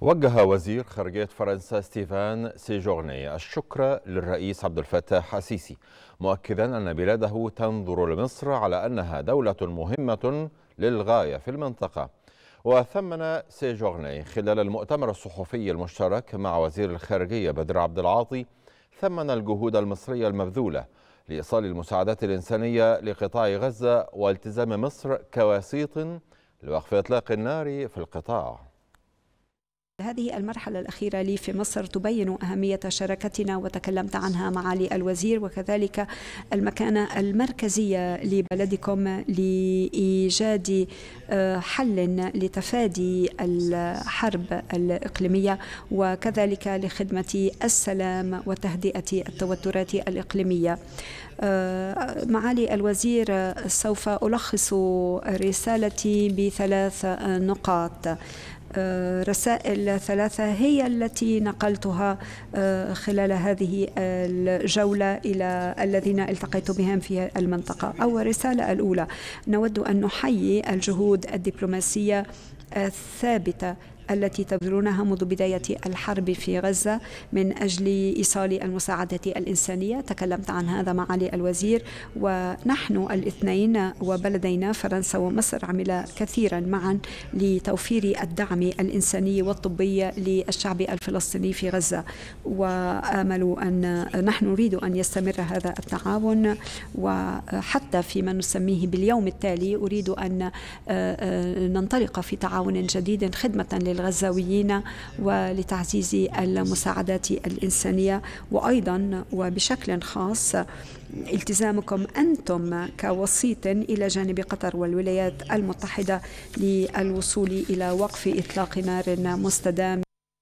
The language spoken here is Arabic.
وجه وزير خارجية فرنسا ستيفان سيجورني الشكر للرئيس عبد الفتاح السيسي مؤكدا أن بلاده تنظر لمصر على أنها دولة مهمة للغاية في المنطقة وثمن سيجورني خلال المؤتمر الصحفي المشترك مع وزير الخارجية بدر عبد العاطي ثمن الجهود المصرية المبذولة لإيصال المساعدات الإنسانية لقطاع غزة والتزام مصر كوسيط لوقف إطلاق النار في القطاع هذه المرحلة الأخيرة لي في مصر تبين أهمية شراكتنا وتكلمت عنها معالي الوزير وكذلك المكانة المركزية لبلدكم لإيجاد آه، حل لتفادي الحرب الإقليمية وكذلك لخدمة السلام وتهدئة التوترات الإقليمية آه، معالي الوزير سوف ألخص رسالتي بثلاث نقاط آه، رسائل ثلاثة هي التي نقلتها آه، خلال هذه الجولة إلى الذين التقيت بهم في المنطقة أو رسالة الأولى نود أن نحيي الجهود الدبلوماسية الثابتة التي تبذلونها منذ بداية الحرب في غزة من أجل إيصال المساعدة الإنسانية تكلمت عن هذا معالي الوزير ونحن الاثنين وبلدينا فرنسا ومصر عملا كثيرا معا لتوفير الدعم الإنساني والطبي للشعب الفلسطيني في غزة وآمل أن نحن نريد أن يستمر هذا التعاون وحتى فيما نسميه باليوم التالي أريد أن آه، آه، ننطلق في تعاون جديد خدمة للغزاويين ولتعزيز المساعدات الإنسانية وأيضا وبشكل خاص التزامكم أنتم كوسيط إلى جانب قطر والولايات المتحدة للوصول إلى وقف إطلاق نار مستدام